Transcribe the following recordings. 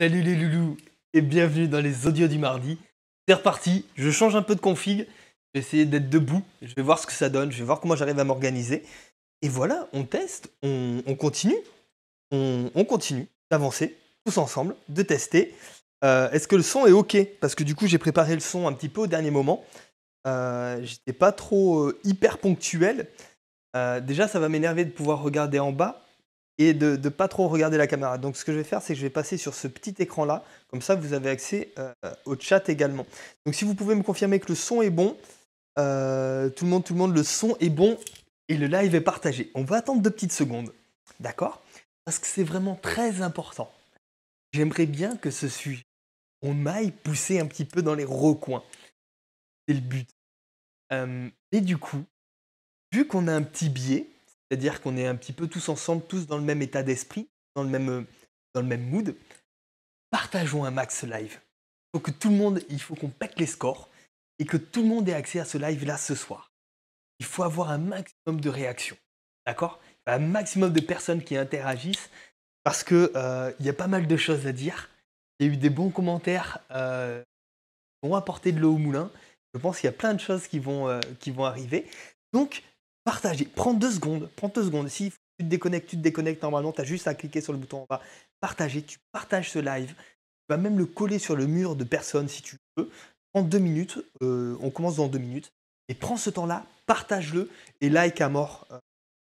Salut les loulous et bienvenue dans les audios du mardi. C'est reparti, je change un peu de config, je vais essayer d'être debout, je vais voir ce que ça donne, je vais voir comment j'arrive à m'organiser. Et voilà, on teste, on, continue, on, continue d'avancer tous ensemble, de tester. Euh, est-ce que le son est OK Parce que du coup, j'ai préparé le son un petit peu au dernier moment. Euh, j'étais pas trop euh, hyper ponctuel. déjà, ça va m'énerver de pouvoir regarder en bas et de ne pas trop regarder la caméra. Donc ce que je vais faire, c'est que je vais passer sur ce petit écran-là, comme ça vous avez accès euh, au chat également. Donc si vous pouvez me confirmer que le son est bon, euh, tout le monde, tout le monde, le son est bon et le live est partagé. On va attendre deux petites secondes, d'accord Parce que c'est vraiment très important. J'aimerais bien que ce sujet, on m'aille pousser un petit peu dans les recoins. C'est le but. Euh, et du coup, vu qu'on a un petit biais, c'est-à-dire qu'on est un petit peu tous ensemble, tous dans le même état d'esprit, dans, le même, euh, dans le même mood. Partageons un max live. Il faut que tout le monde, il faut qu'on pète les scores et que tout le monde ait accès à ce live-là ce soir. Il faut avoir un maximum de réactions. D'accord Un maximum de personnes qui interagissent parce qu'il euh, y a pas mal de choses à dire. Il y a eu des bons commentaires euh, qui vont apporter de l'eau au moulin. Je pense qu'il y a plein de choses qui vont, qui vont arriver. Donc, partagez, Prends deux secondes. Prends deux secondes. Si tu te déconnectes, tu te déconnectes normalement. Tu as juste à cliquer sur le bouton en bas. Partager. Tu partages ce live. Tu vas même le coller sur le mur de personne si tu veux. Prends deux minutes. Euh, on commence dans deux minutes. Et prends ce temps-là. Partage-le. Et like à mort. Euh,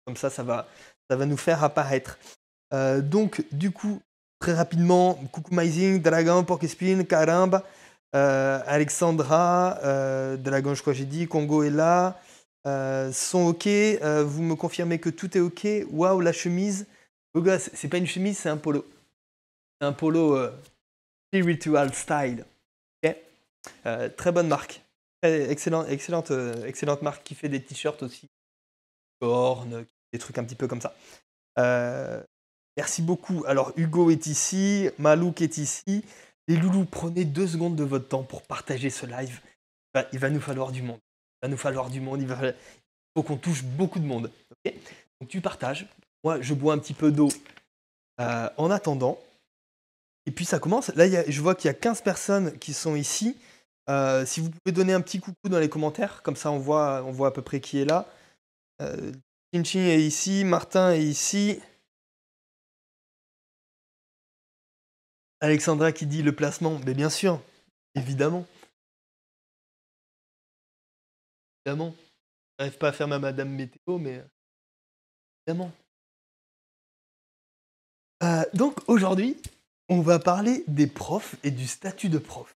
comme ça, ça va, ça va nous faire apparaître. Euh, donc, du coup, très rapidement, Coucou Mizing, Dragon, Porky Caramba, euh, Alexandra, Dragon, je crois que j'ai dit, Congo est là, euh, sont OK, euh, vous me confirmez que tout est OK, waouh, la chemise, beau oh, c'est pas une chemise, c'est un polo. un polo euh, spiritual style. très bonne marque. Excellent, excellente, excellente marque qui fait des t-shirts aussi, cornes, des trucs un petit peu comme ça. merci beaucoup. Alors Hugo est ici, Malouk est ici. Les loulous, prenez deux secondes de votre temps pour partager ce live. il va nous falloir du monde va nous falloir du monde, il, faut qu'on touche beaucoup de monde. Donc tu partages, moi je bois un petit peu d'eau euh, en attendant, et puis ça commence. Là, je vois qu'il y a 15 personnes qui sont ici. Euh, si vous pouvez donner un petit coucou dans les commentaires, comme ça on voit, on voit à peu près qui est là. Euh, est ici, Martin est ici. Alexandra qui dit le placement, mais bien sûr, évidemment évidemment. n'arrive pas à faire ma Madame Météo, mais évidemment. Euh, donc aujourd'hui, on va parler des profs et du statut de prof.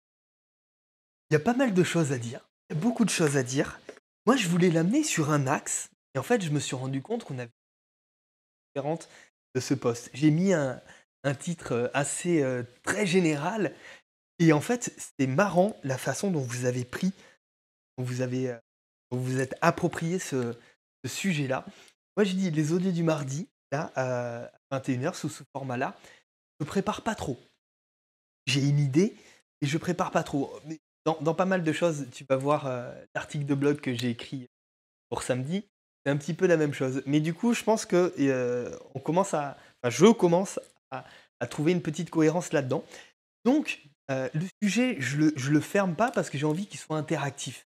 Il y a pas mal de choses à dire. Il y a beaucoup de choses à dire. Moi, je voulais l'amener sur un axe, et en fait, je me suis rendu compte qu'on avait différentes de ce poste. J'ai mis un, titre euh, assez euh, très général, et en fait, c'est marrant la façon dont vous avez pris, vous avez vous vous êtes approprié ce, sujet-là. Moi, je dis, les audios du mardi, là, à 21h, sous ce format-là, je prépare pas trop. J'ai une idée, et je prépare pas trop. Mais dans, pas mal de choses, tu vas voir euh, l'article de blog que j'ai écrit pour samedi, c'est un petit peu la même chose. Mais du coup, je pense que euh, on commence à, je commence à, trouver une petite cohérence là-dedans. Donc, euh, le sujet, je le, je le ferme pas parce que j'ai envie qu'il soit interactif.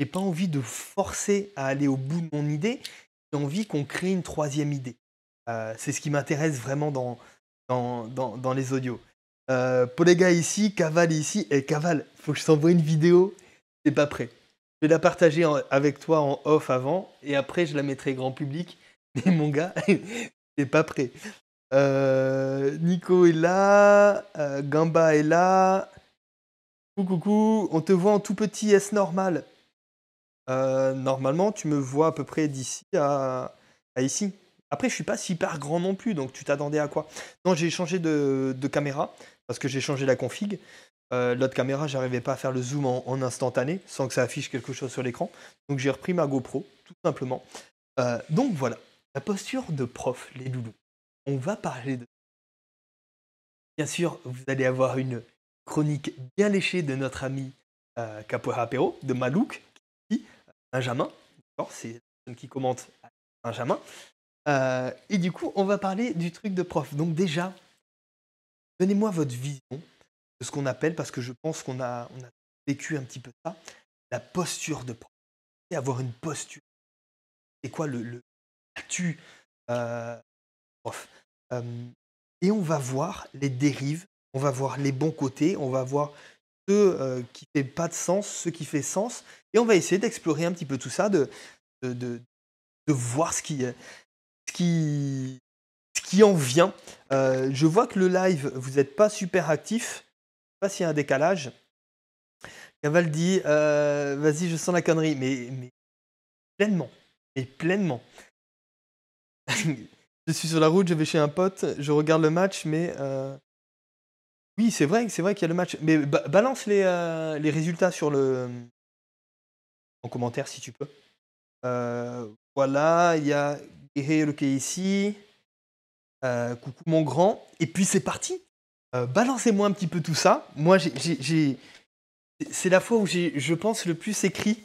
J'ai pas envie de forcer à aller au bout de mon idée. J'ai envie qu'on crée une troisième idée. Euh, c'est ce qui m'intéresse vraiment dans, dans, dans, les audios. Euh, Polega ici, Cavale ici. Et eh, Cavale, faut que je t'envoie une vidéo. C'est pas prêt. Je vais la partager avec toi en off avant. Et après, je la mettrai grand public. Mais mon gars, c'est pas prêt. Euh, Nico est là, euh, Gamba est là. coucou, on te voit en tout petit, est-ce normal euh, normalement, tu me vois à peu près d'ici à, ici. Après, je ne suis pas super grand non plus, donc tu t'attendais à quoi Non, j'ai changé de, caméra parce que j'ai changé la config. Euh, l'autre caméra, je j'arrivais pas à faire le zoom en, instantané sans que ça affiche quelque chose sur l'écran. Donc j'ai repris ma GoPro, tout simplement. Euh, donc voilà, la posture de prof, les loulous. On va parler de. Bien sûr, vous allez avoir une chronique bien léchée de notre ami Capoeira Pero, de Malouk, Benjamin. C'est qui commente Benjamin. Euh, et du coup, on va parler du truc de prof. Donc déjà, donnez-moi votre vision de ce qu'on appelle, parce que je pense qu'on a, on a vécu un petit peu ça, la posture de prof. Et avoir une posture. C'est quoi le, le statut euh, prof euh, Et on va voir les dérives, on va voir les bons côtés, on va voir ce euh, qui fait pas de sens, ce qui fait sens. Et on va essayer d'explorer un petit peu tout ça, de, de, voir ce qui, euh, ce, qui, ce qui en vient. Euh, je vois que le live, vous n'êtes pas super actif. Je sais pas s'il y a un décalage. Caval dit Vas-y, je sens la connerie. Mais, mais pleinement. Mais pleinement. je suis sur la route, je vais chez un pote, je regarde le match, mais. Oui, c'est vrai, c'est vrai qu'il y a le match. Mais balance les, euh, les, résultats sur le en commentaire si tu peux. Euh, voilà, il y a Guerrero qui est ici. coucou mon grand. Et puis c'est parti. Euh, balancez-moi un petit peu tout ça. Moi, j'ai c'est la fois où j'ai, je pense, le plus écrit.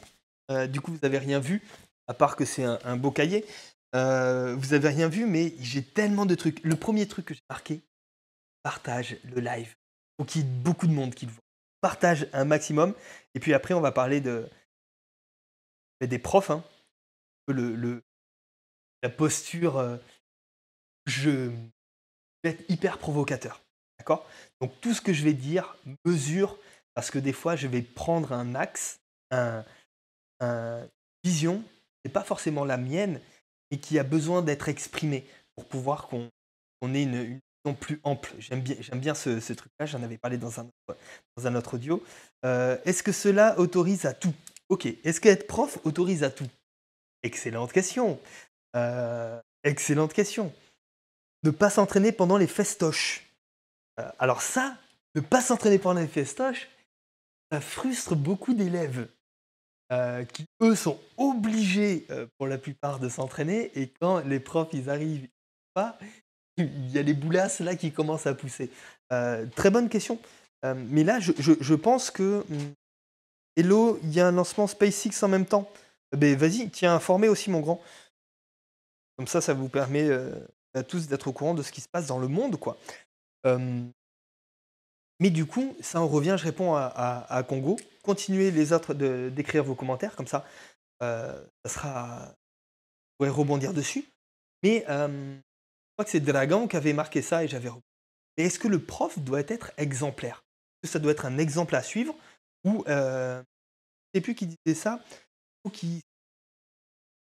du coup, vous n'avez rien vu, à part que c'est un, un, beau cahier. vous n'avez rien vu, mais j'ai tellement de trucs. Le premier truc que j'ai marqué, partage le live pour qu'il y ait beaucoup de monde qui le voit. Partage un maximum. Et puis après, on va parler de, ben, des profs. Hein. Le, la posture, euh, je vais être hyper provocateur. D'accord Donc tout ce que je vais dire, mesure, parce que des fois, je vais prendre un axe, un, vision vision, et pas forcément la mienne, mais qui a besoin d'être exprimée pour pouvoir qu'on ait une plus ample. J'aime bien, j'aime bien ce, truc-là, j'en avais parlé dans un autre, dans un autre audio. Euh, est-ce que cela autorise à tout Ok, est-ce qu'être prof autorise à tout Excellente question. Euh, excellente question. Ne pas s'entraîner pendant les festoches. Euh, alors ça, ne pas s'entraîner pendant les festoches, ça frustre beaucoup d'élèves. qui eux sont obligés pour la plupart de s'entraîner et quand les profs ils arrivent pas, il y a les boulasses là qui commencent à pousser. Euh, très bonne question. Euh, mais là, je, pense que hmm, Hello, il y a un lancement SpaceX en même temps. Eh ben, vas-y, tiens, informez aussi, mon grand. Comme ça, ça vous permet euh, à tous d'être au courant de ce qui se passe dans le monde, quoi. mais du coup, ça en revient, je réponds à, Congo. Continuez les autres d'écrire vos commentaires, comme ça, ça sera. Vous pourrez rebondir dessus. Mais crois que c'est Dragon qui avait marqué ça et j'avais Mais est-ce que le prof doit être exemplaire Est-ce que ça doit être un exemple à suivre Ou, euh, je ne sais plus qui disait ça, ou qui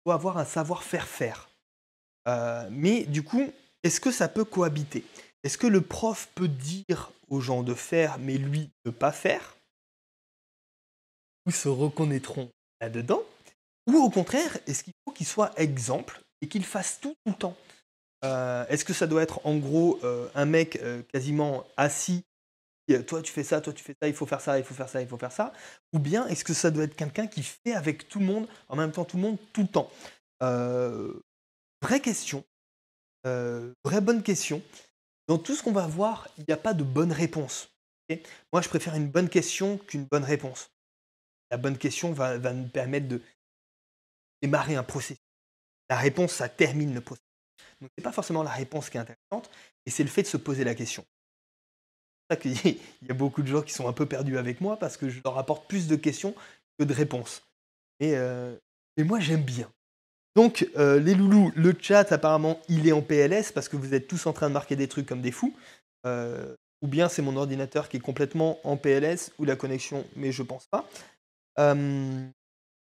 doit avoir un savoir-faire faire. Euh, mais du coup, est-ce que ça peut cohabiter Est-ce que le prof peut dire aux gens de faire, mais lui ne pas faire Ou se reconnaîtront là-dedans Ou au contraire, est-ce qu'il faut qu'il soit exemple et qu'il fasse tout, tout le temps euh, est-ce que ça doit être en gros euh, un mec euh, quasiment assis toi tu fais ça, toi tu fais ça, il faut faire ça, il faut faire ça, il faut faire ça. Ou bien est-ce que ça doit être quelqu'un qui fait avec tout le monde, en même temps tout le monde, tout le temps Vraie question, vraie bonne question. Dans tout ce qu'on va voir, il n'y a pas de bonne réponse. Moi je préfère une bonne question qu'une bonne réponse. La bonne question va, nous permettre de démarrer un processus. La réponse, ça termine le processus. Ce c'est pas forcément la réponse qui est intéressante, et c'est le fait de se poser la question. C'est pour ça qu'il y a beaucoup de gens qui sont un peu perdus avec moi parce que je leur apporte plus de questions que de réponses. Et, euh, moi j'aime bien. Donc euh, les loulous, le chat apparemment il est en PLS parce que vous êtes tous en train de marquer des trucs comme des fous. Euh, ou bien c'est mon ordinateur qui est complètement en PLS ou la connexion, mais je pense pas.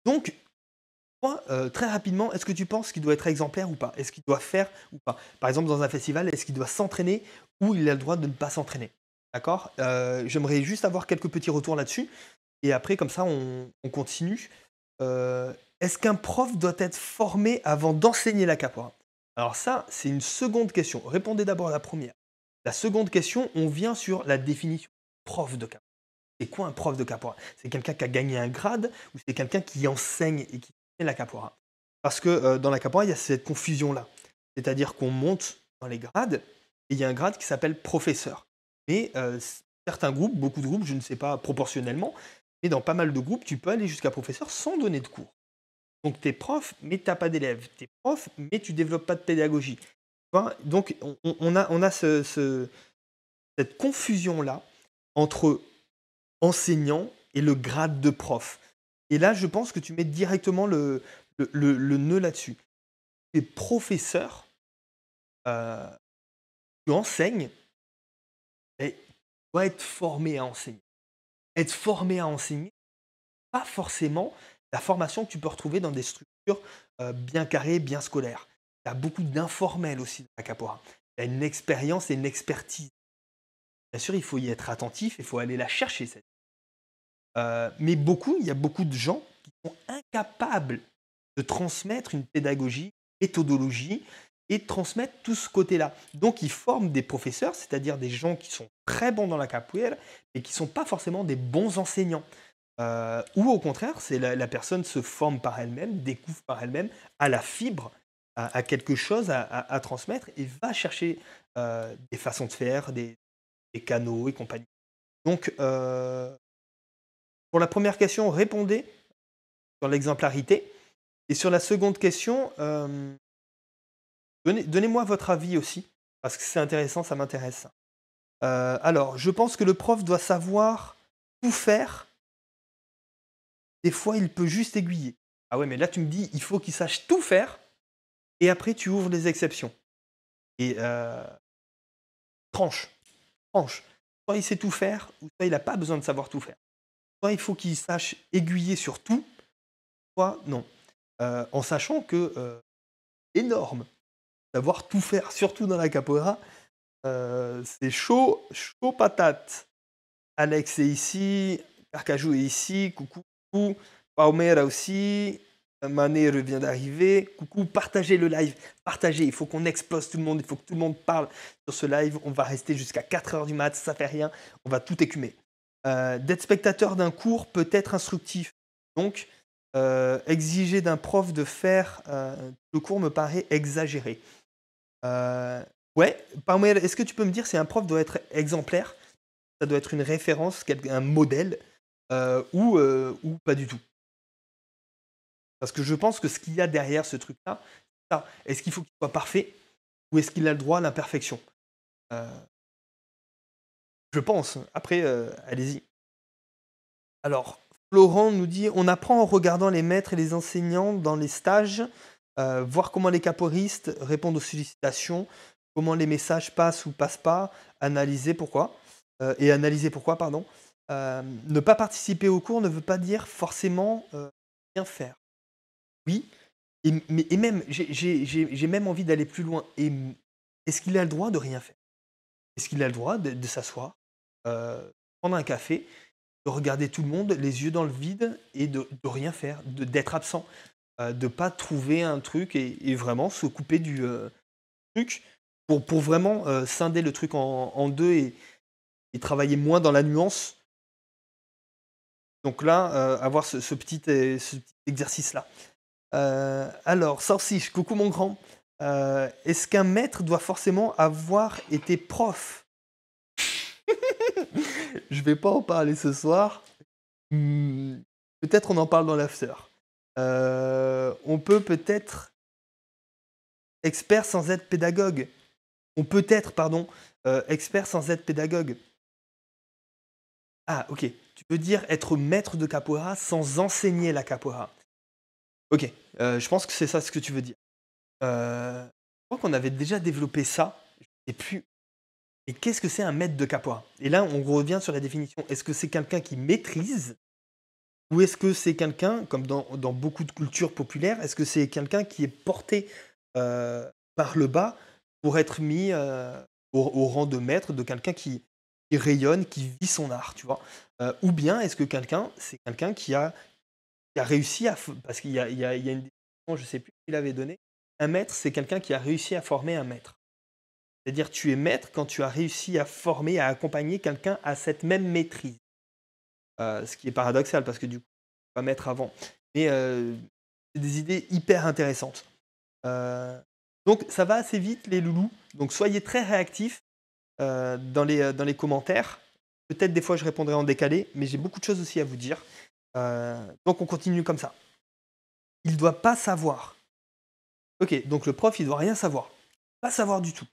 donc euh, très rapidement, est-ce que tu penses qu'il doit être exemplaire ou pas Est-ce qu'il doit faire ou pas Par exemple, dans un festival, est-ce qu'il doit s'entraîner ou il a le droit de ne pas s'entraîner D'accord euh, J'aimerais juste avoir quelques petits retours là-dessus. Et après, comme ça, on, continue. Euh, est-ce qu'un prof doit être formé avant d'enseigner la capoeira Alors ça, c'est une seconde question. Répondez d'abord à la première. La seconde question, on vient sur la définition prof de capoeira. C'est quoi un prof de capoeira C'est quelqu'un qui a gagné un grade ou c'est quelqu'un qui enseigne et qui la capora. Parce que euh, dans la capora, il y a cette confusion-là. C'est-à-dire qu'on monte dans les grades, et il y a un grade qui s'appelle professeur. Mais euh, certains groupes, beaucoup de groupes, je ne sais pas proportionnellement, mais dans pas mal de groupes, tu peux aller jusqu'à professeur sans donner de cours. Donc tu es prof, mais tu n'as pas d'élèves. Tu es prof, mais tu développes pas de pédagogie. donc on, a, cette confusion-là entre enseignant et le grade de prof. Et là, je pense que tu mets directement le, nœud là-dessus. Tu es professeur, euh, tu enseignes, et tu être formé à enseigner. Être formé à enseigner, pas forcément la formation que tu peux retrouver dans des structures euh, bien carrées, bien scolaires. Il y a beaucoup d'informels aussi à la capoeira. Il y a une expérience et une expertise. Bien sûr, il faut y être attentif, il faut aller la chercher, cette euh, mais beaucoup, il y a beaucoup de gens qui sont incapables de transmettre une pédagogie, une méthodologie et de transmettre tout ce côté-là. Donc ils forment des professeurs, c'est-à-dire des gens qui sont très bons dans la capoeira mais qui ne sont pas forcément des bons enseignants. Euh, ou au contraire, c'est la, personne se forme par elle-même, découvre par elle-même, à la fibre, à, quelque chose à, transmettre et va chercher euh, des façons de faire, des, canaux et compagnie. Donc pour la première question, répondez sur l'exemplarité. Et sur la seconde question, euh, donnez, moi votre avis aussi, parce que c'est intéressant, ça m'intéresse. Euh, alors, je pense que le prof doit savoir tout faire. Des fois, il peut juste aiguiller. Ah ouais, mais là, tu me dis, il faut qu'il sache tout faire, et après, tu ouvres les exceptions. Et euh, tranche, tranche. Soit il sait tout faire, ou soit il n'a pas besoin de savoir tout faire il faut qu'il sache aiguiller sur tout, soit non. Euh, en sachant que euh, énorme d'avoir tout faire, surtout dans la capoeira, euh, c'est chaud, chaud patate. Alex est ici, Carcajou est ici, coucou, coucou, aussi, Mané revient d'arriver, coucou, partagez le live, partagez, il faut qu'on explose tout le monde, il faut que tout le monde parle sur ce live, on va rester jusqu'à 4h du mat, ça fait rien, on va tout écumer. Euh, d'être spectateur d'un cours peut être instructif. Donc, euh, exiger d'un prof de faire euh, le cours me paraît exagéré. ouais, est-ce que tu peux me dire si un prof doit être exemplaire Ça doit être une référence, un modèle, ou, ou pas du tout parce que je pense que ce qu'il y a derrière ce truc-là, est-ce qu'il faut qu'il soit parfait ou est-ce qu'il a le droit à l'imperfection je pense. Après, euh, allez-y. Alors, Florent nous dit on apprend en regardant les maîtres et les enseignants dans les stages, euh, voir comment les caporistes répondent aux sollicitations, comment les messages passent ou passent pas, analyser pourquoi. Euh, et analyser pourquoi, pardon. ne pas participer au cours ne veut pas dire forcément rien faire. Oui, et, même, j'ai même envie d'aller plus loin. Est-ce qu'il a le droit de rien faire Est-ce qu'il a le droit de s'asseoir euh, prendre un café, de regarder tout le monde, les yeux dans le vide et de, rien faire, d'être absent, euh, de pas trouver un truc et, vraiment se couper du euh, truc pour, vraiment scinder le truc en, deux et, travailler moins dans la nuance. Donc là, avoir ce, petit, exercice-là. alors, Sorsiche, coucou mon grand. Est-ce qu'un maître doit forcément avoir été prof je vais pas en parler ce soir. Hmm, peut-être on en parle dans l'after. Euh, on peut peut-être expert sans être pédagogue. On peut être, pardon, euh, expert sans être pédagogue. Ah, ok. Tu veux dire être maître de capoeira sans enseigner la capoeira. Ok, euh, je pense que c'est ça ce que tu veux dire. Euh, je crois qu'on avait déjà développé ça. Je et qu'est-ce que c'est un maître de capois Et là, on revient sur la définition. Est-ce que c'est quelqu'un qui maîtrise ou est-ce que c'est quelqu'un, comme dans, beaucoup de cultures populaires, est-ce que c'est quelqu'un qui est porté euh, par le bas pour être mis euh, au, rang de maître de quelqu'un qui, rayonne, qui vit son art, tu vois euh, Ou bien est-ce que quelqu'un, c'est quelqu'un qui a, qui a, réussi à... Parce qu'il y, y a, une définition, je ne sais plus qui l'avait donnée, un maître, c'est quelqu'un qui a réussi à former un maître. C'est-à-dire tu es maître quand tu as réussi à former, à accompagner quelqu'un à cette même maîtrise. Euh, ce qui est paradoxal parce que du coup, tu pas maître avant. Mais euh, c'est des idées hyper intéressantes. Euh, donc ça va assez vite les loulous. Donc soyez très réactifs dans, les, dans les commentaires. Peut-être des fois je répondrai en décalé, mais j'ai beaucoup de choses aussi à vous dire. donc on continue comme ça. Il ne doit pas savoir. Ok, donc le prof, il ne doit rien savoir. Pas savoir du tout.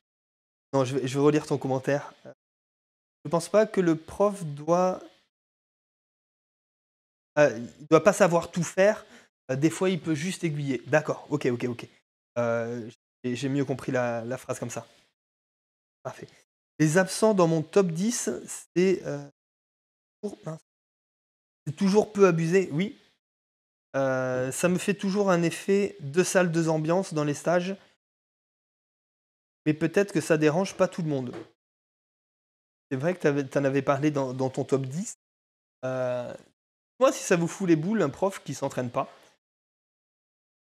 Non, je vais, relire ton commentaire. Euh, je ne pense pas que le prof doit euh, il doit pas savoir tout faire. Euh, des fois, il peut juste aiguiller. D'accord, ok, ok, ok. J'ai mieux compris la, phrase comme ça. Parfait. Les absents dans mon top 10, c'est toujours peu abusé, oui. ça me fait toujours un effet de salle de ambiance dans les stages mais peut-être que ça dérange pas tout le monde. C'est vrai que tu en avais parlé dans, ton top 10. Euh, moi, si ça vous fout les boules, un prof qui s'entraîne pas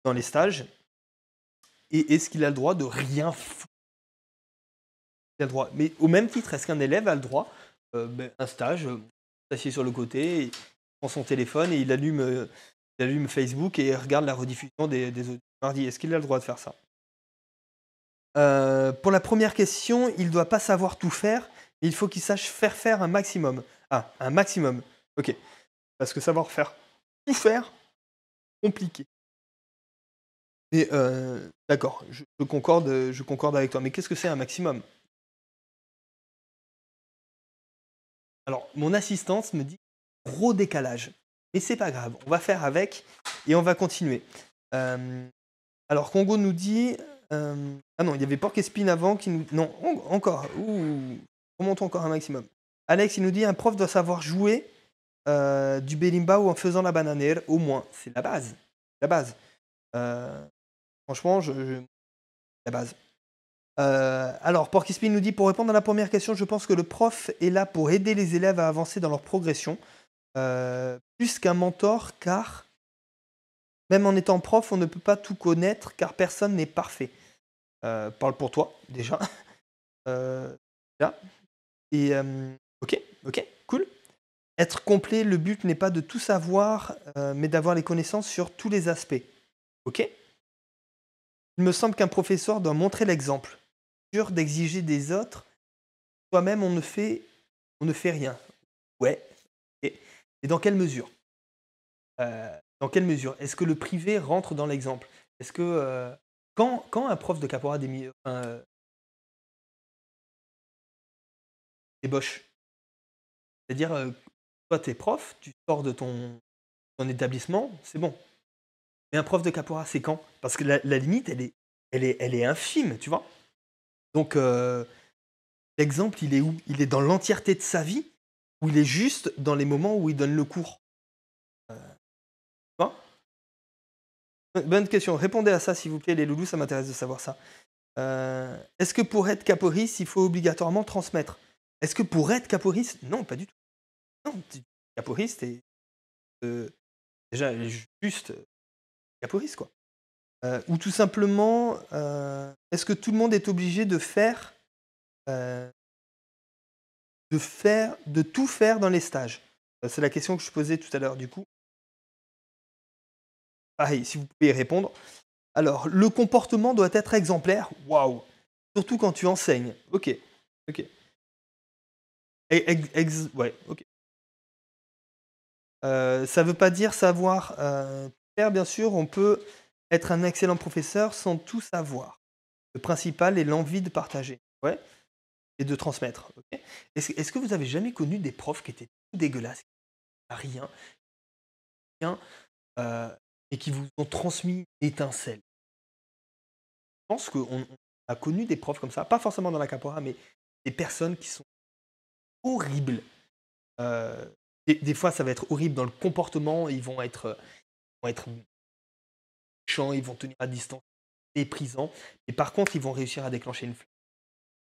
dans les stages, et est-ce qu'il a le droit de rien foutre Mais au même titre, est-ce qu'un élève a le droit, euh, ben, un stage, euh, s'assied sur le côté, prend son téléphone et il allume, Facebook et regarde la rediffusion des, des mardi Est-ce qu'il a le droit de faire ça euh, pour la première question, il ne doit pas savoir tout faire, il faut qu'il sache faire faire un maximum. Ah, un maximum. Ok. Parce que savoir faire tout faire, compliqué. Mais euh, d'accord, je, concorde, je concorde avec toi. Mais qu'est-ce que c'est un maximum Alors, mon assistante me dit gros décalage. Mais c'est pas grave, on va faire avec et on va continuer. Euh, alors, Congo nous dit euh, ah non, il y avait Porc Spin avant qui nous. Non, encore. Ouh, remontons encore un maximum. Alex, il nous dit un prof doit savoir jouer euh, du belimba ou en faisant la bananelle au moins. C'est la base. La base. Euh, franchement, je, la base. alors, Porky Spin nous dit pour répondre à la première question, je pense que le prof est là pour aider les élèves à avancer dans leur progression, plus qu'un mentor, car même en étant prof, on ne peut pas tout connaître car personne n'est parfait. Euh, parle pour toi, déjà. Euh, là. Et euh, ok, ok, cool. Être complet, le but n'est pas de tout savoir, mais d'avoir les connaissances sur tous les aspects. Ok Il me semble qu'un professeur doit montrer l'exemple. Sûr d'exiger des autres, soi-même on ne fait, on ne fait rien. Ouais. Et, dans quelle mesure dans quelle mesure Est-ce que le privé rentre dans l'exemple Est-ce que euh, quand, un prof de Capora démi... euh, euh c'est-à-dire toi, euh, toi t'es prof, tu sors de ton, établissement, c'est bon. Mais un prof de Capora, c'est quand Parce que la, limite, elle est, elle est, elle est infime, tu vois. Donc l'exemple, il est où Il est dans l'entièreté de sa vie ou il est juste dans les moments où il donne le cours Bonne question. Répondez à ça, s'il vous plaît, les loulous, ça m'intéresse de savoir ça. Euh, est-ce que pour être caporiste, il faut obligatoirement transmettre Est-ce que pour être caporiste, non, pas du tout. Non, caporiste euh, est déjà juste euh, caporiste, quoi. ou tout simplement, est-ce que tout le monde est obligé de faire, de faire, de tout faire dans les stages C'est la question que je posais tout à l'heure. Du coup, Pareil, si vous pouvez y répondre. Alors, le comportement doit être exemplaire. Waouh Surtout quand tu enseignes. Ok, ok. ouais, ok. Euh, ça veut pas dire savoir Père, euh, bien sûr. On peut être un excellent professeur sans tout savoir. Le principal est l'envie de partager ouais, et de transmettre. Est-ce que vous avez jamais connu des profs qui étaient tout dégueulasses, rien, rien euh, et qui vous ont transmis l'étincelle. Je pense qu'on a connu des profs comme ça, pas forcément dans la capora, mais des personnes qui sont horribles. Euh, des, fois, ça va être horrible dans le comportement, ils vont être, vont être méchants, ils vont tenir à distance, méprisants, mais par contre, ils vont réussir à déclencher une flamme.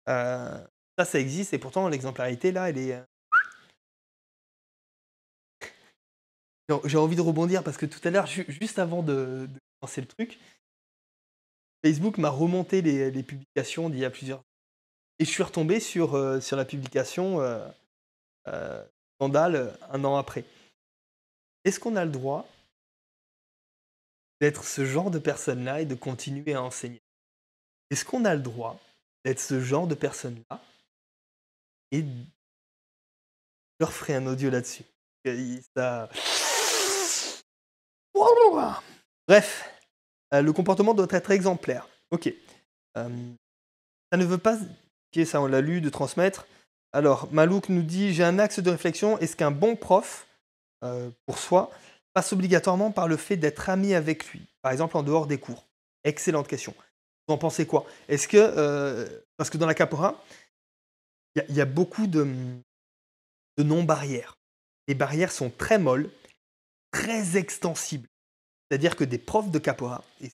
Euh, ça, ça existe, et pourtant, l'exemplarité, là, elle est, euh, J'ai envie de rebondir parce que tout à l'heure, juste avant de, de, commencer le truc, Facebook m'a remonté les, publications d'il y a plusieurs et je suis retombé sur, euh, sur la publication euh, euh, euh, un an après. Est-ce qu'on a le droit d'être ce genre de personne-là et de continuer à enseigner Est-ce qu'on a le droit d'être ce genre de personne-là et je leur ferai un audio là-dessus ça, Bref, euh, le comportement doit être exemplaire. Ok. Euh, ça ne veut pas. Ok, ça on l'a lu, de transmettre. Alors, Malouk nous dit J'ai un axe de réflexion. Est-ce qu'un bon prof, euh, pour soi, passe obligatoirement par le fait d'être ami avec lui Par exemple, en dehors des cours. Excellente question. Vous en pensez quoi Est-ce que. parce que dans la Capora, il y, a beaucoup de non-barrières. Les barrières sont très molles très extensibles, C'est-à-dire que des profs de capoeira, et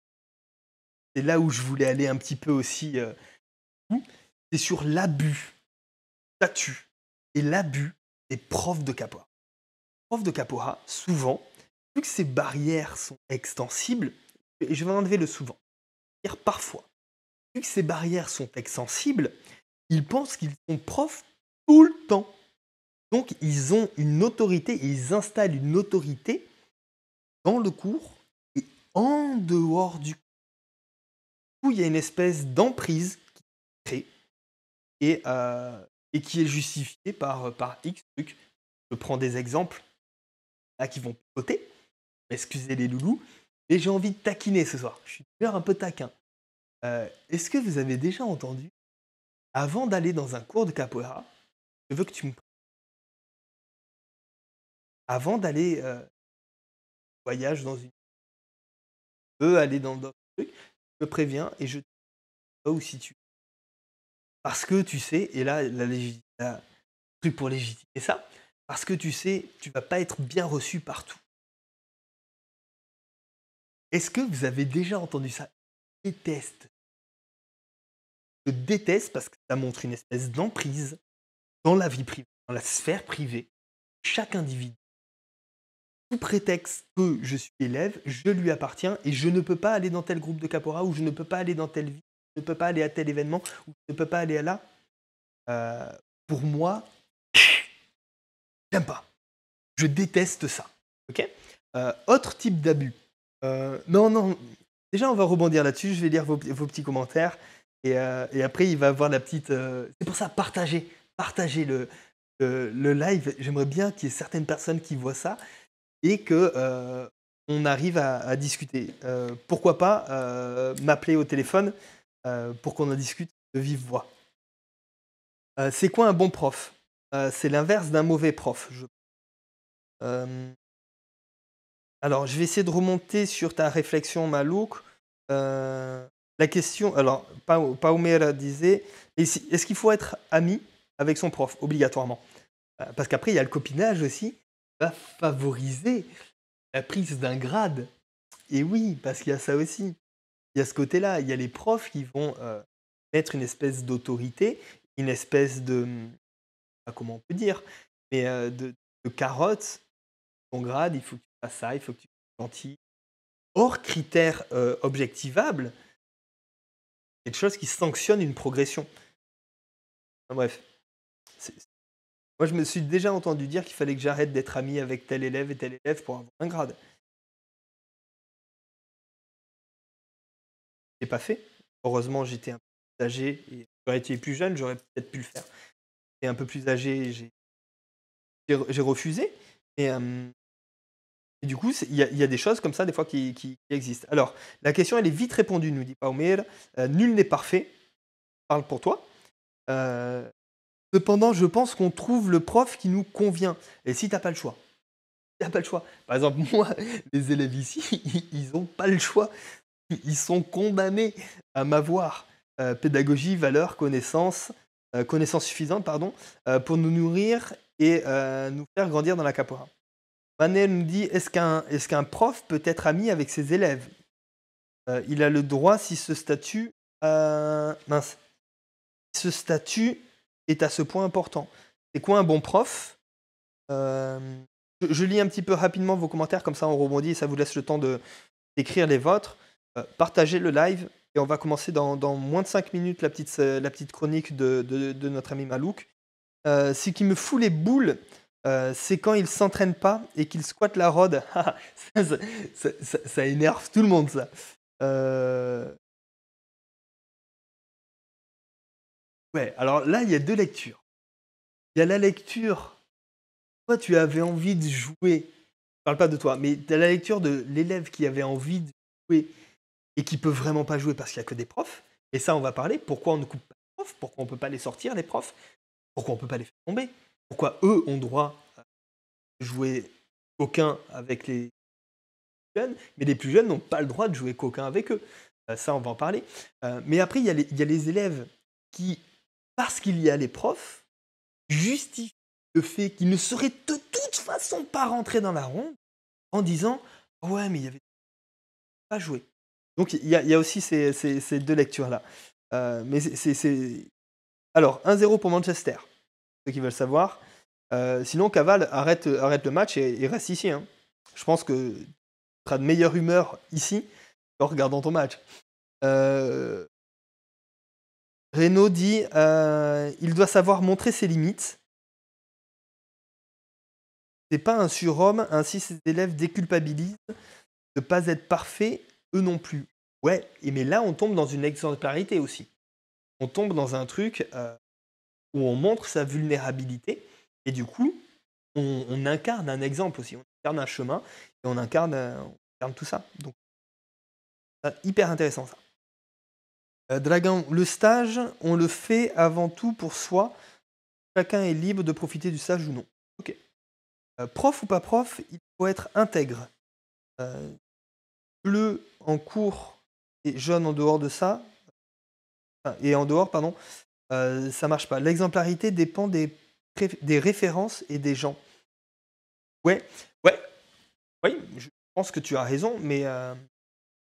c'est là où je voulais aller un petit peu aussi, euh, mmh. c'est sur l'abus, statut, et l'abus des profs de capoeira. profs de capoeira, souvent, vu que ces barrières sont extensibles, et je vais enlever le souvent, dire parfois, vu que ces barrières sont extensibles, ils pensent qu'ils sont profs tout le temps. Donc, ils ont une autorité, ils installent une autorité dans le cours et en dehors du cours. Où il y a une espèce d'emprise qui est créée et, euh, et qui est justifiée par, par X truc. Je prends des exemples là qui vont poter, Excusez les loulous, mais j'ai envie de taquiner ce soir. Je suis d'ailleurs un peu taquin. Euh, est-ce que vous avez déjà entendu, avant d'aller dans un cours de capoeira, je veux que tu me avant d'aller voyage dans une je aller dans d'autres trucs, je me préviens et je te pas où tu, Parce que tu sais, et là, la, légitimité truc pour légitimer ça, parce que tu sais, tu vas pas être bien reçu partout. Est-ce que vous avez déjà entendu ça Je déteste. Je déteste parce que ça montre une espèce d'emprise dans la vie privée, dans la sphère privée. Chaque individu tout prétexte que je suis élève, je lui appartiens et je ne peux pas aller dans tel groupe de capora ou je ne peux pas aller dans telle ville, je ne peux pas aller à tel événement ou je ne peux pas aller à là. Euh, pour moi, j'aime pas. Je déteste ça. Ok euh, Autre type d'abus. Euh, non, non. Déjà, on va rebondir là-dessus. Je vais lire vos, petits commentaires. Et, après, il va avoir la petite. C'est pour ça, partagez. Partagez le, le live. J'aimerais bien qu'il y ait certaines personnes qui voient ça et que euh, on arrive à, discuter. Euh, pourquoi pas euh, m'appeler au téléphone pour qu'on en discute de vive voix. c'est quoi un bon prof C'est l'inverse d'un mauvais prof. Je... Alors, je vais essayer de remonter sur ta réflexion, Malouk. La question, alors, pa disait, est-ce qu'il faut être ami avec son prof, obligatoirement Parce qu'après, il y a le copinage aussi va favoriser la prise d'un grade. Et oui, parce qu'il y a ça aussi. Il y a ce côté-là. Il y a les profs qui vont être euh, mettre une espèce d'autorité, une espèce de. Hum, comment on peut dire Mais euh, de, carotte. Ton grade, il faut que tu fasses ça, il faut que tu sois gentil. Hors critères euh, objectivables, quelque chose qui sanctionne une progression. bref, c'est moi, je me suis déjà entendu dire qu'il fallait que j'arrête d'être ami avec tel élève et tel élève pour avoir un grade. Je pas fait. Heureusement, j'étais un peu plus âgé. Et j'aurais été plus jeune, j'aurais peut-être pu le faire. J'étais un peu plus âgé, j'ai, j'ai refusé. Et, euh, du coup, il y, a des choses comme ça, des fois, qui, existent. Alors, la question, elle est vite répondue, nous dit Paumer. Euh, nul n'est parfait. Parle pour toi. Euh, Cependant, je pense qu'on trouve le prof qui nous convient. Et si t'as pas le choix, t'as pas le choix. Par exemple, moi, les élèves ici, ils n'ont pas le choix. Ils sont condamnés à m'avoir euh, pédagogie, valeur, connaissance, euh, connaissance suffisante, pardon, euh, pour nous nourrir et nous faire grandir dans la capora. Manel nous dit est-ce qu'un est qu'un prof peut être ami avec ses élèves Il a le droit si ce statut mince, ce statut est à ce point important. C'est quoi un bon prof euh, je, lis un petit peu rapidement vos commentaires, comme ça on rebondit et ça vous laisse le temps d'écrire les vôtres. partager euh, partagez le live et on va commencer dans, moins de cinq minutes la petite, la petite chronique de, de, notre ami Malouk. Euh, ce qui me fout les boules, c'est quand il s'entraîne pas et qu'il squatte la rode. ça, énerve tout le monde, ça. alors là, il y a deux lectures. Il y a la lecture, toi, tu avais envie de jouer. Je parle pas de toi, mais tu as la lecture de l'élève qui avait envie de jouer et qui peut vraiment pas jouer parce qu'il n'y a que des profs. Et ça, on va parler. Pourquoi on ne coupe pas les profs Pourquoi on peut pas les sortir, les profs Pourquoi on peut pas les faire tomber Pourquoi eux ont droit de jouer coquin avec les jeunes, mais les plus jeunes n'ont pas le droit de jouer coquin avec eux. Euh, ça, on va en parler. Euh, mais après, il y, a les élèves qui parce qu'il y a les profs, justifie le fait qu'il ne serait de toute façon pas rentré dans la ronde en disant Ouais, mais il y avait pas joué. Donc il y, a aussi ces, deux lectures-là. Euh, mais c'est. Alors, 1-0 pour Manchester, ceux qui veulent savoir. Euh, sinon, Caval arrête, le match et, reste ici. Hein. Je pense que tu seras de meilleure humeur ici en regardant ton match. Euh, Renaud dit euh, il doit savoir montrer ses limites. C'est pas un surhomme, ainsi ses élèves déculpabilisent de pas être parfaits, eux non plus. Ouais, mais là on tombe dans une exemplarité aussi. On tombe dans un truc euh, où on montre sa vulnérabilité et du coup on, incarne un exemple aussi, on incarne un chemin et on incarne, euh, on incarne tout ça. Donc hyper intéressant ça. Euh, Dragon, le stage, on le fait avant tout pour soi. Chacun est libre de profiter du stage ou non. Ok. Euh, prof ou pas prof, il faut être intègre. Euh, bleu en cours et jaune en dehors de ça, et en dehors, pardon, ça marche pas. L'exemplarité dépend des, références et des gens. Ouais, ouais, oui, je pense que tu as raison, mais,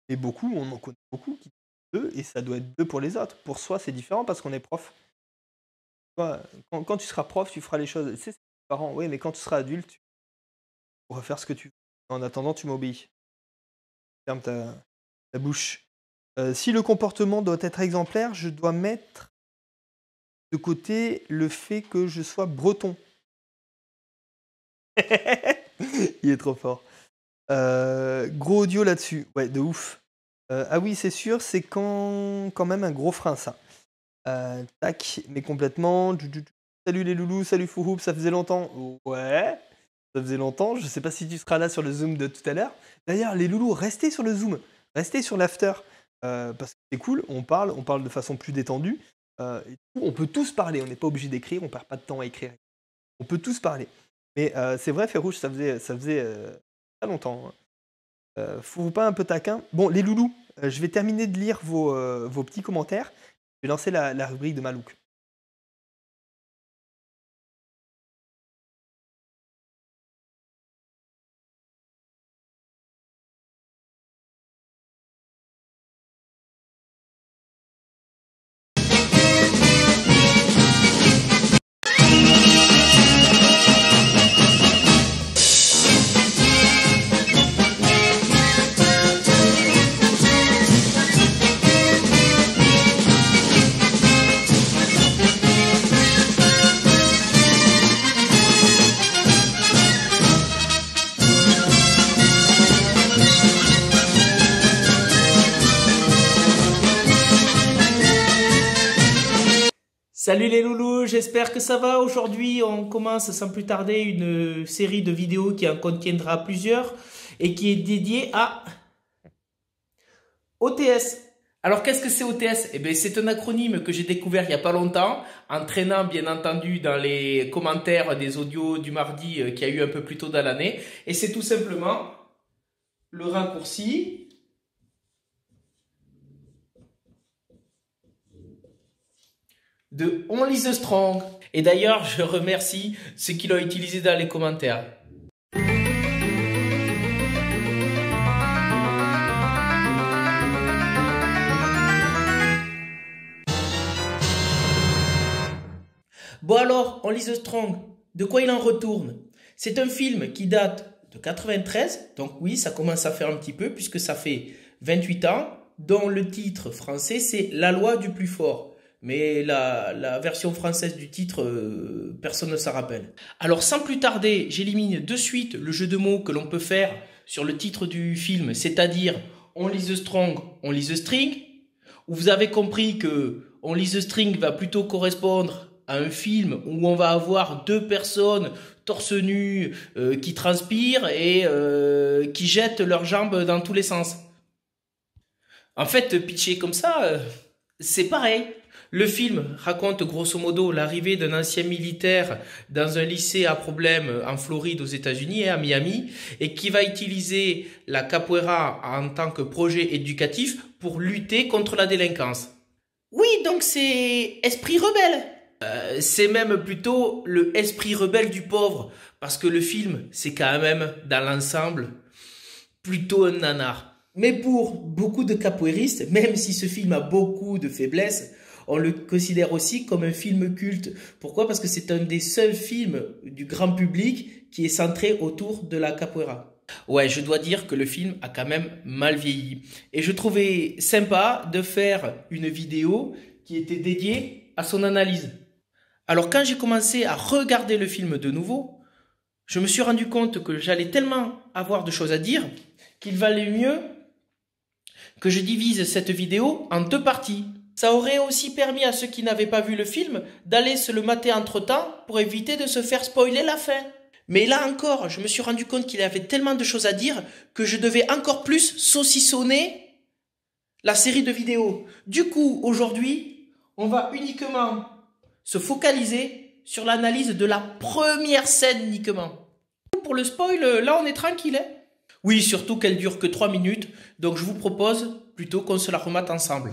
mais beaucoup, on en connaît beaucoup qui et ça doit être deux pour les autres. Pour soi, c'est différent parce qu'on est prof. Quand, tu seras prof, tu feras les choses. c'est parents, oui, mais quand tu seras adulte, tu pourras faire ce que tu veux. En attendant, tu m'obéis. Ferme ta, bouche. Euh, si le comportement doit être exemplaire, je dois mettre de côté le fait que je sois breton. Il est trop fort. Euh, gros audio là-dessus. Ouais, de ouf. Euh, ah oui, c'est sûr, c'est quand, quand même un gros frein, ça. Euh, tac, mais complètement. Salut les loulous, salut Fouhoup, ça faisait longtemps. Ouais, ça faisait longtemps. Je sais pas si tu seras là sur le Zoom de tout à l'heure. D'ailleurs, les loulous, restez sur le Zoom, restez sur l'after. Euh, parce que c'est cool, on parle, on parle de façon plus détendue. on peut tous parler, on n'est pas obligé d'écrire, on perd pas de temps à écrire. On peut tous parler. Mais c'est vrai, Ferrouge, ça faisait, ça faisait très longtemps. Hein. Euh, faut pas un peu taquin Bon, les loulous, euh, je vais terminer de lire vos, euh, vos petits commentaires. Je vais lancer la, la rubrique de Malouk. Salut les loulous, j'espère que ça va. Aujourd'hui, on commence sans plus tarder une série de vidéos qui en contiendra plusieurs et qui est dédiée à OTS. Alors qu'est-ce que c'est OTS Eh bien, c'est un acronyme que j'ai découvert il n'y a pas longtemps, entraînant bien entendu dans les commentaires des audios du mardi euh, qu'il y a eu un peu plus tôt dans l'année. Et c'est tout simplement le raccourci de Only the Strong. Et d'ailleurs, je remercie ceux qui l'ont utilisé dans les commentaires. Bon alors, Only the Strong, de quoi il en retourne C'est un film qui date de 93, donc oui, ça commence à faire un petit peu puisque ça fait 28 ans, dont le titre français c'est La loi du plus fort mais la, version française du titre, euh, personne ne s'en rappelle. Alors sans plus tarder, j'élimine de suite le jeu de mots que l'on peut faire sur le titre du film, c'est-à-dire On lise the strong, on lise the string, Ou vous avez compris que On lise the string va plutôt correspondre à un film où on va avoir deux personnes torse nu euh, qui transpirent et euh, qui jettent leurs jambes dans tous les sens. En fait, pitcher comme ça, c'est pareil. Le film raconte grosso modo l'arrivée d'un ancien militaire dans un lycée à problème en Floride aux États-Unis, et hein, à Miami, et qui va utiliser la capoeira en tant que projet éducatif pour lutter contre la délinquance. Oui, donc c'est esprit rebelle. Euh, c'est même plutôt le esprit rebelle du pauvre, parce que le film, c'est quand même, dans l'ensemble, plutôt un nanar. Mais pour beaucoup de capoeiristes, même si ce film a beaucoup de faiblesses, on le considère aussi comme un film culte. Pourquoi Parce que c'est un des seuls films du grand public qui est centré autour de la capoeira. Ouais, je dois dire que le film a quand même mal vieilli. Et je trouvais sympa de faire une vidéo qui était dédiée à son analyse. Alors quand j'ai commencé à regarder le film de nouveau, je me suis rendu compte que j'allais tellement avoir de choses à dire qu'il valait mieux que je divise cette vidéo en deux parties. Ça aurait aussi permis à ceux qui n'avaient pas vu le film d'aller se le mater entre-temps pour éviter de se faire spoiler la fin. Mais là encore, je me suis rendu compte qu'il y avait tellement de choses à dire que je devais encore plus saucissonner la série de vidéos. Du coup, aujourd'hui, on va uniquement se focaliser sur l'analyse de la première scène uniquement. Pour le spoil, là on est tranquille. Hein. oui, surtout qu'elle dure que 3 minutes, donc je vous propose plutôt qu'on se la remate ensemble.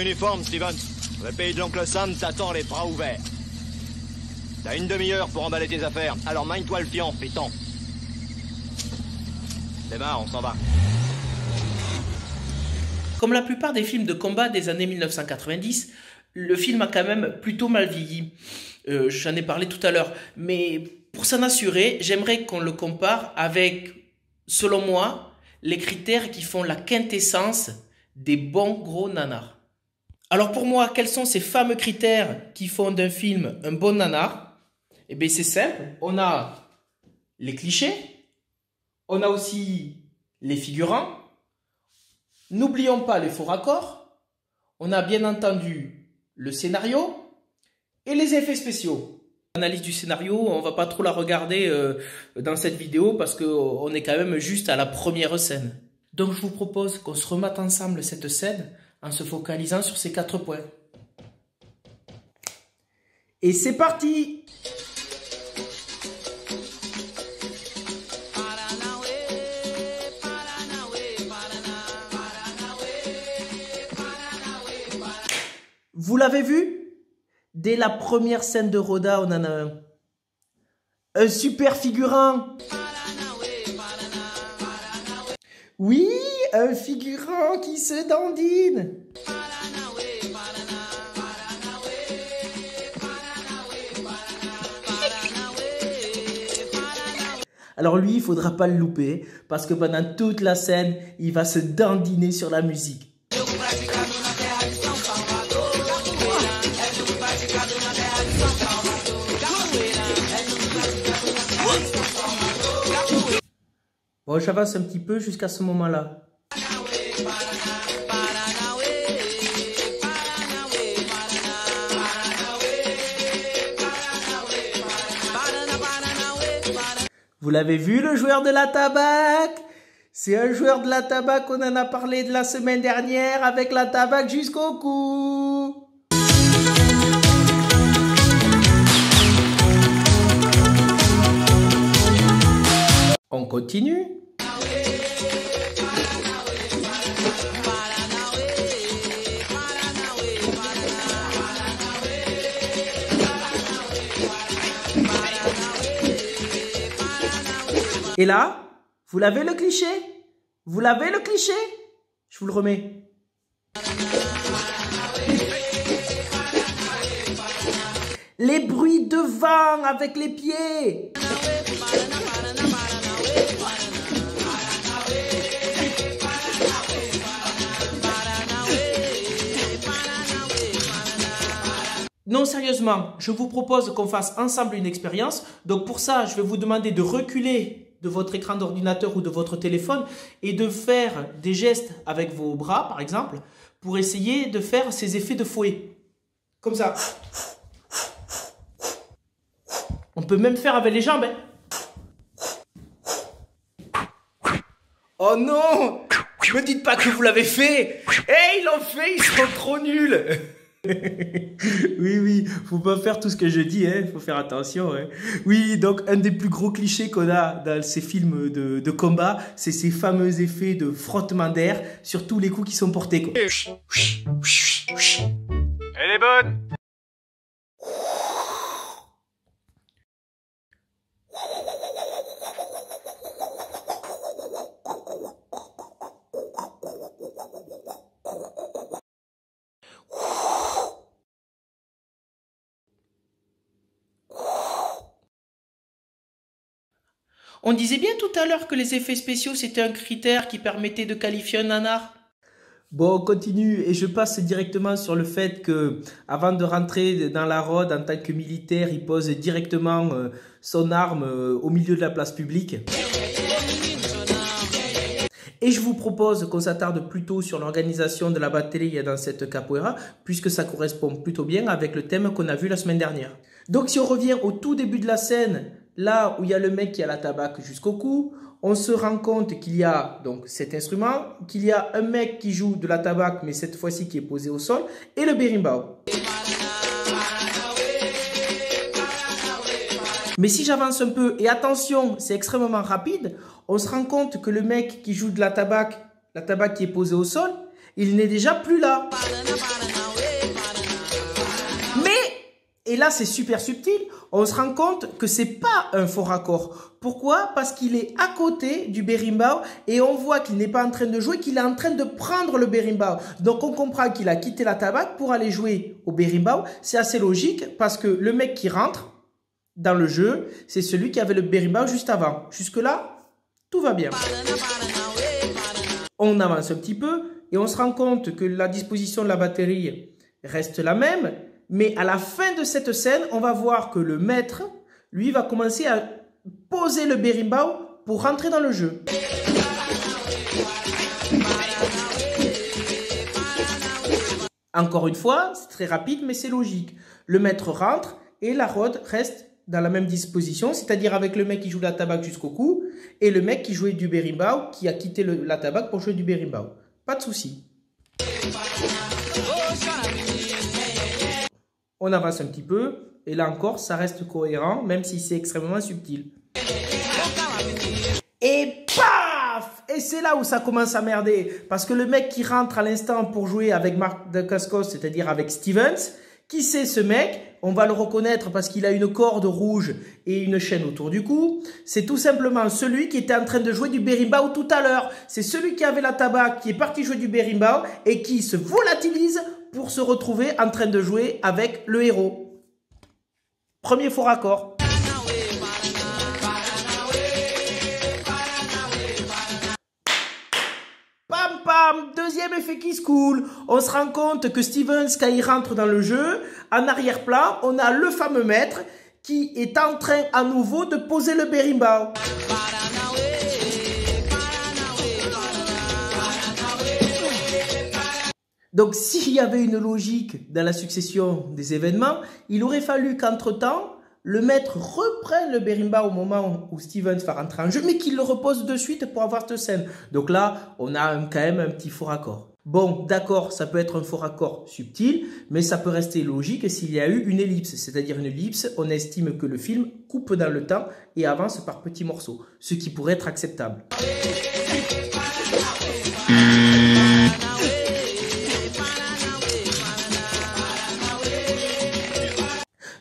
uniforme, Steven. Le pays de l'oncle Sam t'attend les bras ouverts. T'as une demi-heure pour emballer tes affaires, alors mine toi le fiant, pétant. Démarre, on s'en va. Comme la plupart des films de combat des années 1990, le film a quand même plutôt mal vieilli. Euh, j'en ai parlé tout à l'heure. Mais pour s'en assurer, j'aimerais qu'on le compare avec, selon moi, les critères qui font la quintessence des bons gros nanars. Alors pour moi, quels sont ces fameux critères qui font d'un film un bon nanar Eh bien c'est simple, on a les clichés, on a aussi les figurants, n'oublions pas les faux raccords, on a bien entendu le scénario et les effets spéciaux analyse du scénario, on va pas trop la regarder euh, dans cette vidéo parce qu'on euh, est quand même juste à la première scène. Donc je vous propose qu'on se remette ensemble cette scène en se focalisant sur ces quatre points. Et c'est parti Vous l'avez vu Dès la première scène de Roda, on en a un. Un super figurant Oui un figurant qui se dandine. Alors lui, il faudra pas le louper parce que pendant toute la scène, il va se dandiner sur la musique. Bon, j'avance un petit peu jusqu'à ce moment-là. Vous l'avez vu le joueur de la tabac C'est un joueur de la tabac, on en a parlé de la semaine dernière avec la tabac jusqu'au cou. On continue Et là, vous l'avez le cliché Vous l'avez le cliché Je vous le remets. Les bruits de vent avec les pieds. Non, sérieusement, je vous propose qu'on fasse ensemble une expérience. Donc pour ça, je vais vous demander de reculer de votre écran d'ordinateur ou de votre téléphone et de faire des gestes avec vos bras, par exemple, pour essayer de faire ces effets de fouet. Comme ça. On peut même faire avec les jambes. Hein. Oh non Ne me dites pas que vous l'avez fait Eh, il ils l'ont fait Ils sont trop nuls oui, oui, faut pas faire tout ce que je dis, hein, faut faire attention. Hein. Oui, donc un des plus gros clichés qu'on a dans ces films de, combat, c'est ces fameux effets de frottement d'air sur tous les coups qui sont portés. Eh, Elle est bonne On disait bien tout à l'heure que les effets spéciaux, c'était un critère qui permettait de qualifier un nanar. Bon, on continue et je passe directement sur le fait que, avant de rentrer dans la rôde en tant que militaire, il pose directement euh, son arme euh, au milieu de la place publique. Et je vous propose qu'on s'attarde plutôt sur l'organisation de la batterie dans cette capoeira, puisque ça correspond plutôt bien avec le thème qu'on a vu la semaine dernière. Donc si on revient au tout début de la scène, là où il y a le mec qui a la tabac jusqu'au cou, on se rend compte qu'il y a donc cet instrument, qu'il y a un mec qui joue de la tabac, mais cette fois-ci qui est posé au sol, et le berimbau. Mais si j'avance un peu, et attention, c'est extrêmement rapide, on se rend compte que le mec qui joue de la tabac, la tabac qui est posée au sol, il n'est déjà plus là. Et là, c'est super subtil. On se rend compte que c'est pas un faux raccord. Pourquoi Parce qu'il est à côté du berimbau et on voit qu'il n'est pas en train de jouer, qu'il est en train de prendre le berimbau. Donc on comprend qu'il a quitté la tabac pour aller jouer au berimbau. C'est assez logique parce que le mec qui rentre dans le jeu, c'est celui qui avait le berimbau juste avant. Jusque-là, tout va bien. On avance un petit peu et on se rend compte que la disposition de la batterie reste la même mais à la fin de cette scène, on va voir que le maître, lui, va commencer à poser le berimbau pour rentrer dans le jeu. Encore une fois, c'est très rapide, mais c'est logique. Le maître rentre et la rode reste dans la même disposition, c'est-à-dire avec le mec qui joue la tabac jusqu'au cou et le mec qui jouait du berimbau, qui a quitté la tabac pour jouer du berimbau. Pas de souci on avance un petit peu, et là encore, ça reste cohérent, même si c'est extrêmement subtil. Et paf Et c'est là où ça commence à merder, parce que le mec qui rentre à l'instant pour jouer avec Marc de Cascos, c'est-à-dire avec Stevens, qui c'est ce mec On va le reconnaître parce qu'il a une corde rouge et une chaîne autour du cou. C'est tout simplement celui qui était en train de jouer du berimbau tout à l'heure. C'est celui qui avait la tabac, qui est parti jouer du berimbau et qui se volatilise pour se retrouver en train de jouer avec le héros. Premier faux raccord. Pam pam, deuxième effet qui se On se rend compte que Stevens, quand rentre dans le jeu, en arrière-plan, on a le fameux maître qui est en train à nouveau de poser le berimbau. Donc s'il y avait une logique dans la succession des événements, il aurait fallu qu'entre-temps, le maître reprenne le berimba au moment où Stevens va rentrer en jeu, mais qu'il le repose de suite pour avoir cette scène. Donc là, on a quand même un petit faux raccord. Bon, d'accord, ça peut être un faux raccord subtil, mais ça peut rester logique s'il y a eu une ellipse. C'est-à-dire une ellipse, on estime que le film coupe dans le temps et avance par petits morceaux, ce qui pourrait être acceptable.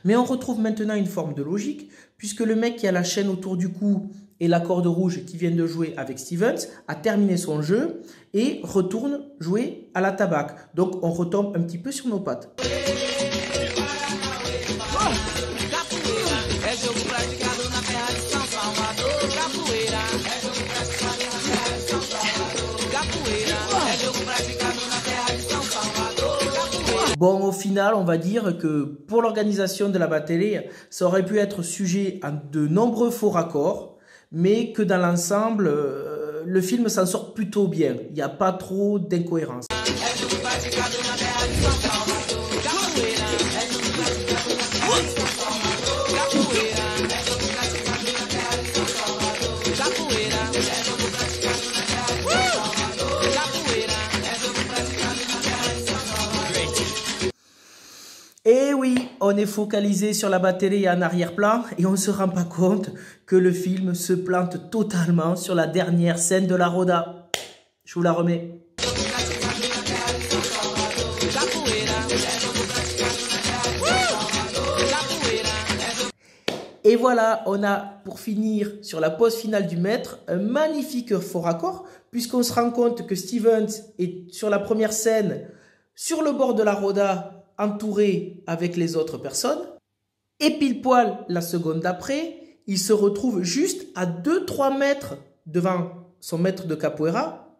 Mais on retrouve maintenant une forme de logique, puisque le mec qui a la chaîne autour du cou et la corde rouge qui vient de jouer avec Stevens a terminé son jeu et retourne jouer à la tabac. Donc on retombe un petit peu sur nos pattes. Bon, au final, on va dire que pour l'organisation de la bataille, ça aurait pu être sujet à de nombreux faux raccords, mais que dans l'ensemble, euh, le film s'en sort plutôt bien. Il n'y a pas trop d'incohérences. Et eh oui, on est focalisé sur la batterie en arrière-plan et on ne se rend pas compte que le film se plante totalement sur la dernière scène de la Roda. Je vous la remets. Et voilà, on a pour finir sur la pause finale du maître un magnifique faux accord puisqu'on se rend compte que Stevens est sur la première scène sur le bord de la Roda entouré avec les autres personnes. Et pile poil la seconde d'après, il se retrouve juste à 2-3 mètres devant son maître de capoeira.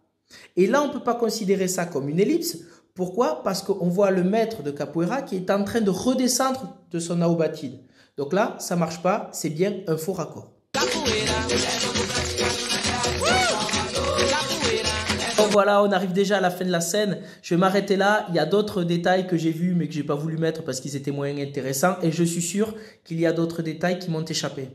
Et là, on ne peut pas considérer ça comme une ellipse. Pourquoi Parce qu'on voit le maître de capoeira qui est en train de redescendre de son aobatine. Donc là, ça marche pas, c'est bien un faux raccord. voilà, on arrive déjà à la fin de la scène. Je vais m'arrêter là. Il y a d'autres détails que j'ai vus mais que j'ai pas voulu mettre parce qu'ils étaient moins intéressants. Et je suis sûr qu'il y a d'autres détails qui m'ont échappé.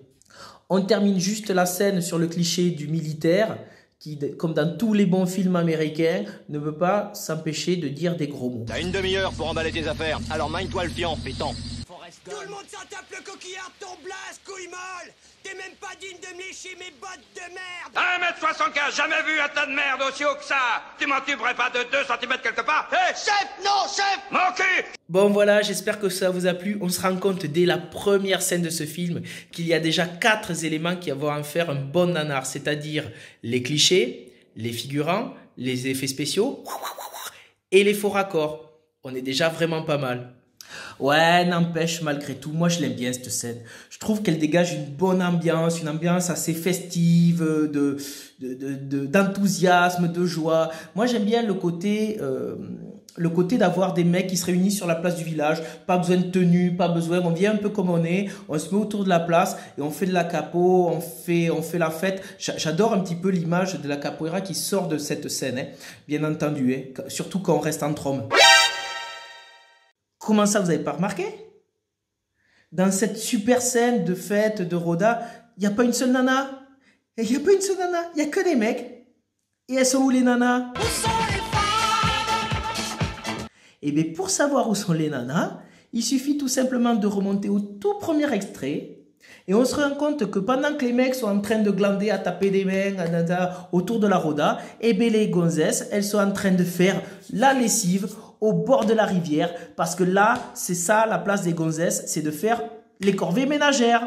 On termine juste la scène sur le cliché du militaire qui, comme dans tous les bons films américains, ne peut pas s'empêcher de dire des gros mots. T'as une demi-heure pour emballer tes affaires, alors mine-toi le fiant, pétant. Tout le monde s'en tape le coquillard ton blast, couille T'es même pas digne de me lécher mes bottes de merde 1m75, jamais vu un tas de merde aussi haut que ça Tu tuerais pas de 2 cm quelque part Eh Chef, non, chef Mon cul Bon voilà, j'espère que ça vous a plu. On se rend compte dès la première scène de ce film qu'il y a déjà quatre éléments qui vont en faire un bon nanar, c'est-à-dire les clichés, les figurants, les effets spéciaux et les faux raccords. On est déjà vraiment pas mal. Ouais, n'empêche, malgré tout, moi je l'aime bien cette scène. Je trouve qu'elle dégage une bonne ambiance, une ambiance assez festive, de d'enthousiasme, de, joie. Moi j'aime bien le côté... Euh, le côté d'avoir des mecs qui se réunissent sur la place du village, pas besoin de tenue, pas besoin, on vient un peu comme on est, on se met autour de la place et on fait de la capo, on fait, on fait la fête. J'adore un petit peu l'image de la capoeira qui sort de cette scène, hein, bien entendu, hein, surtout quand on reste entre hommes. Comment ça, vous n'avez pas remarqué Dans cette super scène de fête de Roda, il n'y a pas une seule nana. Il n'y a pas une seule nana. Il n'y a que des mecs. Et elles sont où les nanas Où sont les Et bien pour savoir où sont les nanas, il suffit tout simplement de remonter au tout premier extrait. Et on se rend compte que pendant que les mecs sont en train de glander, à taper des mains à, autour de la roda, et eh bien les gonzesses, elles sont en train de faire la lessive au bord de la rivière, parce que là, c'est ça la place des gonzesses, c'est de faire les corvées ménagères.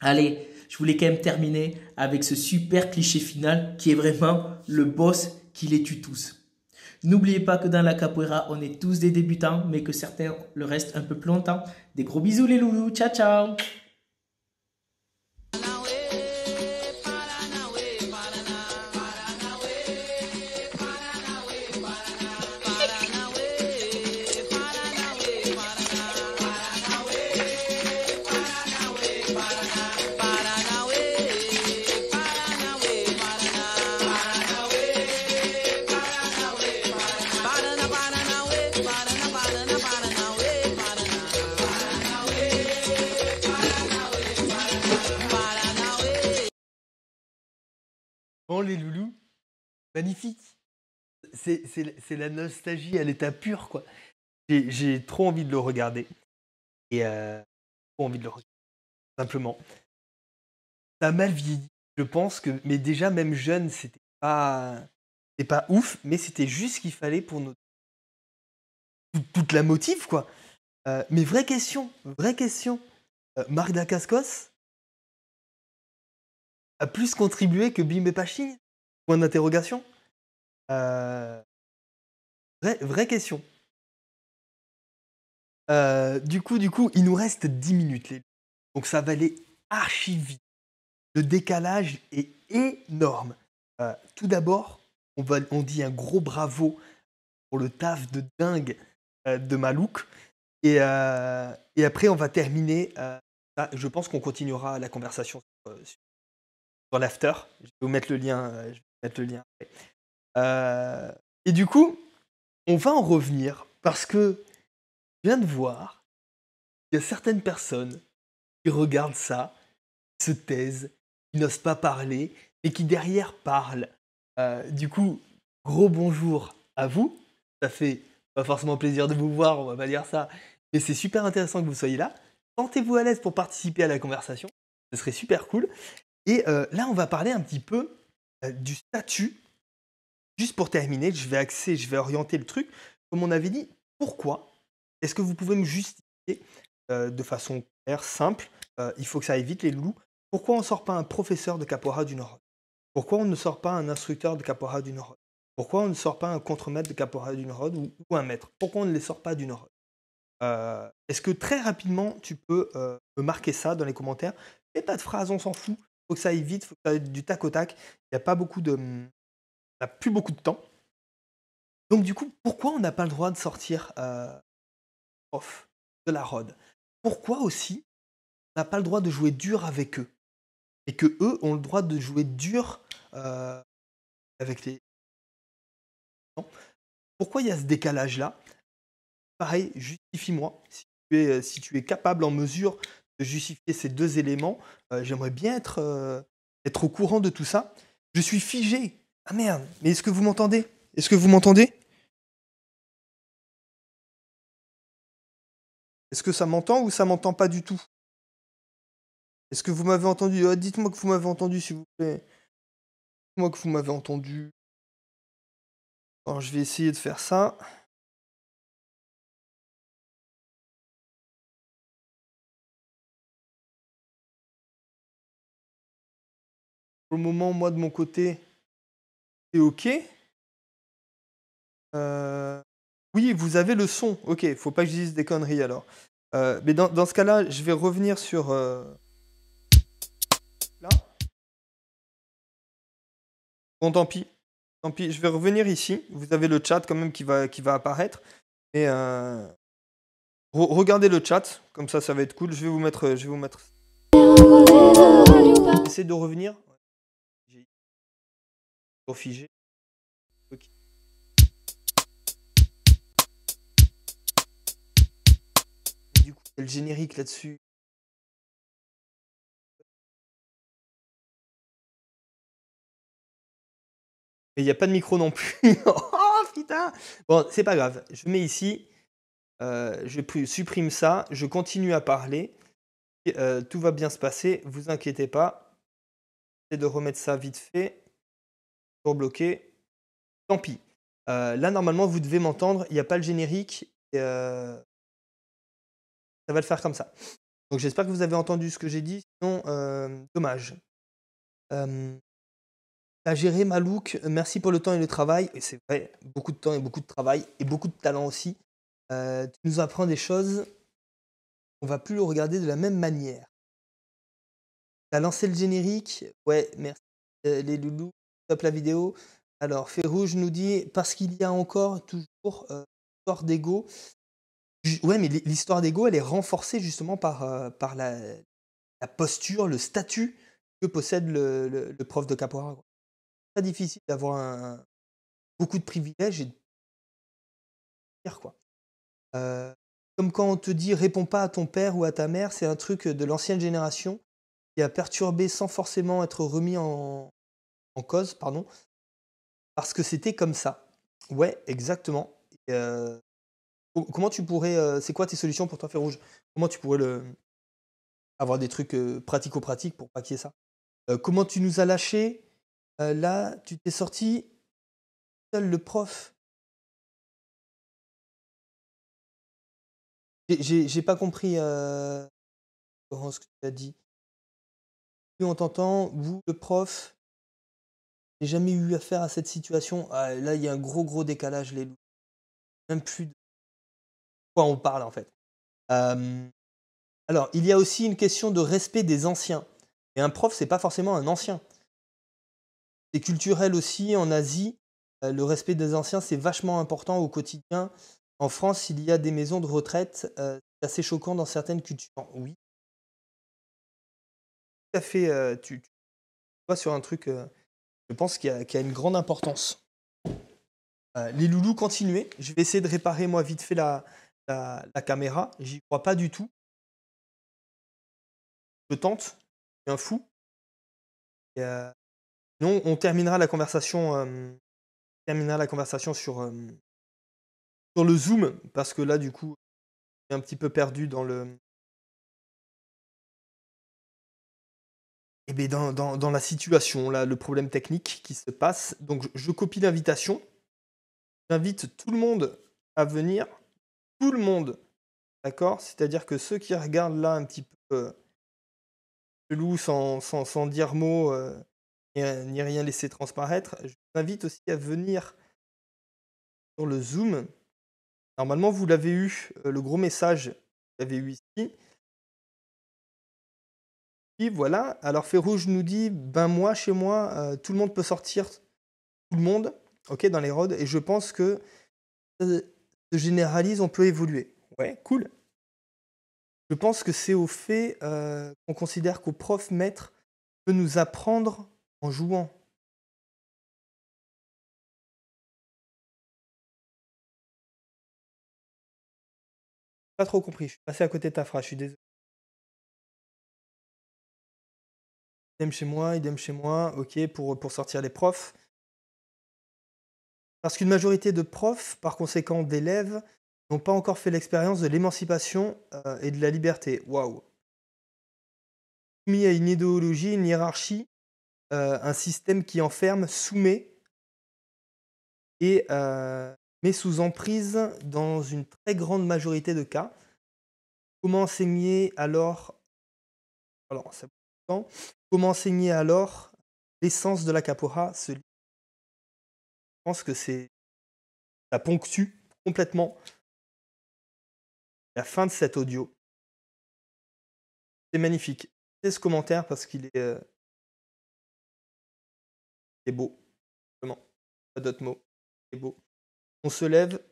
Allez, je voulais quand même terminer avec ce super cliché final qui est vraiment le boss qui les tue tous. N'oubliez pas que dans la capoeira, on est tous des débutants, mais que certains le restent un peu plus longtemps. Des gros bisous les loulous, ciao ciao les loulous Magnifique. C'est la nostalgie à l'état pur, quoi. J'ai trop envie de le regarder. Et euh, trop envie de le regarder. Simplement. Ça mal vieilli, je pense que. Mais déjà, même jeune, c'était pas. pas ouf, mais c'était juste ce qu'il fallait pour notre. Toute, la motive, quoi. Euh, mais vraie question, vraie question. Euh, Dacascos, a plus contribué que Bim et Point d'interrogation euh, vraie, question. Euh, du coup, du coup, il nous reste 10 minutes. Les... Donc ça va aller archi vite. Le décalage est énorme. Euh, tout d'abord, on, dit un gros bravo pour le taf de dingue de Malouk. Et, après, on va terminer. je pense qu'on continuera la conversation sur l'after. Je vais vous mettre le lien. Euh, je mettre le lien. Euh, et du coup, on va en revenir parce que je viens de voir qu'il y a certaines personnes qui regardent ça, qui se taisent, qui n'osent pas parler, mais qui derrière parlent. Euh, du coup, gros bonjour à vous. Ça fait pas forcément plaisir de vous voir, on va pas dire ça, mais c'est super intéressant que vous soyez là. Sentez-vous à l'aise pour participer à la conversation, ce serait super cool. Et euh, là, on va parler un petit peu euh, du statut. Juste pour terminer, je vais axer, je vais orienter le truc. Comme on avait dit, pourquoi Est-ce que vous pouvez me justifier euh, de façon claire, simple Il faut que ça évite les loups. Pourquoi on ne sort pas un professeur de capora d'une Nord Pourquoi on ne sort pas un instructeur de capora d'une Nord Pourquoi on ne sort pas un contremaître de capora d'une Nord ou, un maître Pourquoi on ne les sort pas d'une Nord Est-ce que très rapidement, tu peux me marquer ça dans les commentaires Fais pas de phrase, on s'en fout faut que ça aille vite, faut que ça aille du tac au tac. Il n'y a pas beaucoup de. On mmh, plus beaucoup de temps. Donc, du coup, pourquoi on n'a pas le droit de sortir euh, off de la road Pourquoi aussi on n'a pas le droit de jouer dur avec eux Et que eux ont le droit de jouer dur euh, avec les. Pourquoi il y a ce décalage-là Pareil, justifie-moi. Si, si tu es capable, en mesure de justifier ces deux éléments. Euh, j'aimerais bien être, euh, être au courant de tout ça. Je suis figé. Ah merde, mais est-ce que vous m'entendez Est-ce que vous m'entendez Est-ce que ça m'entend ou ça m'entend pas du tout Est-ce que vous m'avez entendu euh, Dites-moi que vous m'avez entendu, s'il vous plaît. Dites-moi que vous m'avez entendu. Alors, je vais essayer de faire ça. Pour le moment, moi, de mon côté, c'est OK. Euh, oui, vous avez le son. OK, faut pas que je dise des conneries alors. Euh, mais dans, ce cas-là, je vais revenir sur... Euh, là. Bon, tant pis. Tant pis, je vais revenir ici. Vous avez le chat quand même qui va, qui va apparaître. Et regardez le chat, comme ça ça va être cool. Je vais vous mettre... Je vais vous mettre... Essayez de revenir figé. Du coup, le générique là-dessus. il n'y a pas de micro non plus. oh putain Bon, c'est pas grave. Je mets ici. Euh, je supprime ça. Je continue à parler. Euh, tout va bien se passer. Vous inquiétez pas. C'est de remettre ça vite fait. Pour bloqué. Tant pis. Euh, là, normalement, vous devez m'entendre. Il n'y a pas le générique. Euh, ça va le faire comme ça. Donc, j'espère que vous avez entendu ce que j'ai dit. Sinon, euh, dommage. à gérer Malouk, merci pour le temps et le travail. c'est vrai, beaucoup de temps et beaucoup de travail et beaucoup de talent aussi. tu nous apprends des choses. On va plus le regarder de la même manière. T'as lancé le générique Ouais, merci. les loulous, stop la vidéo. Alors, Ferrouge nous dit parce qu'il y a encore toujours euh, l'histoire d'ego. Ouais, mais l'histoire d'ego, elle est renforcée justement par, euh, par la, posture, le statut que possède le, prof de capoeira. C'est très difficile d'avoir un, beaucoup de privilèges et de dire quoi. Euh, comme quand on te dit réponds pas à ton père ou à ta mère, c'est un truc de l'ancienne génération qui a perturbé sans forcément être remis en cause, pardon, parce que c'était comme ça. Ouais, exactement. Euh, comment tu pourrais, euh, c'est quoi tes solutions pour toi faire rouge Comment tu pourrais le, avoir des trucs pratiques euh, pratico-pratiques pour paquiller ça Comment tu nous as lâchés Là, tu t'es sorti, seul le prof. J'ai pas compris, Laurent, ce que tu as dit. on t'entend, vous, le prof, j'ai jamais eu affaire à cette situation. Ah, là, il y a un gros, gros décalage, les loups. Même plus de quoi on parle, en fait. Alors, il y a aussi une question de respect des anciens. Et un prof, c'est pas forcément un ancien. C'est culturel aussi. En Asie, euh, le respect des anciens, c'est vachement important au quotidien. En France, il y a des maisons de retraite. Euh, c'est assez choquant dans certaines cultures. Oui. Tout à fait. Euh, tu, vois sur un truc je pense qu'il y, a une grande importance. Euh, les loulous, continuez. Je vais essayer de réparer moi vite fait la, la, caméra. J'y crois pas du tout. Je tente, je suis un fou. Et, euh, non, on terminera la conversation, euh, la conversation sur, sur le zoom parce que là du coup, je suis un petit peu perdu dans le Eh ben, dans, dans, la situation, là, le problème technique qui se passe. Donc, je, copie l'invitation. J'invite tout le monde à venir. Tout le monde. D'accord C'est-à-dire que ceux qui regardent là un petit peu euh, chelou, sans, sans, sans, dire mot, et euh, ni, rien laisser transparaître, je vous invite aussi à venir sur le Zoom. Normalement, vous l'avez eu, euh, le gros message, vous l'avez eu ici voilà. Alors Rouge nous dit, ben moi, chez moi, euh, tout le monde peut sortir, tout le monde, ok, dans les roads, et je pense que ça euh, se généralise, on peut évoluer. Ouais, cool. Je pense que c'est au fait euh, qu'on considère qu'au prof maître peut nous apprendre en jouant. Pas trop compris, je suis passé à côté de ta phrase, je suis désolé. idem chez moi, idem chez moi, ok, pour, pour sortir les profs. Parce qu'une majorité de profs, par conséquent d'élèves, n'ont pas encore fait l'expérience de l'émancipation euh, et de la liberté. Waouh Soumis à une idéologie, une hiérarchie, euh, un système qui enferme, soumet et euh, met sous emprise dans une très grande majorité de cas. Comment enseigner alors Alors, ça Comment enseigner alors l'essence de la capora Je pense que c'est. Ça ponctue complètement la fin de cet audio. C'est magnifique. C'est ce commentaire parce qu'il est, euh, beau. Pas d'autres mots. C'est beau. On se lève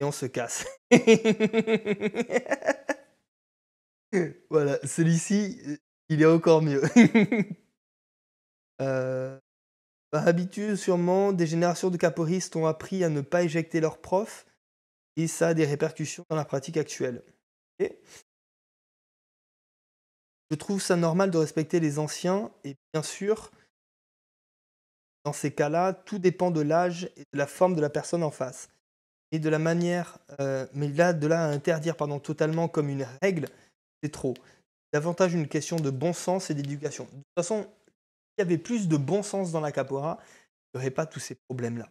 et on se casse. voilà, celui-ci, euh, il est encore mieux. euh, sûrement, des générations de caporistes ont appris à ne pas éjecter leurs profs et ça a des répercussions dans la pratique actuelle. je trouve ça normal de respecter les anciens et bien sûr, dans ces cas-là, tout dépend de l'âge et de la forme de la personne en face. Et de la manière, euh, mais là, de là à interdire totalement comme une règle, c'est trop davantage une question de bon sens et d'éducation. De toute façon, s'il y avait plus de bon sens dans la capora, il n'y aurait pas tous ces problèmes-là.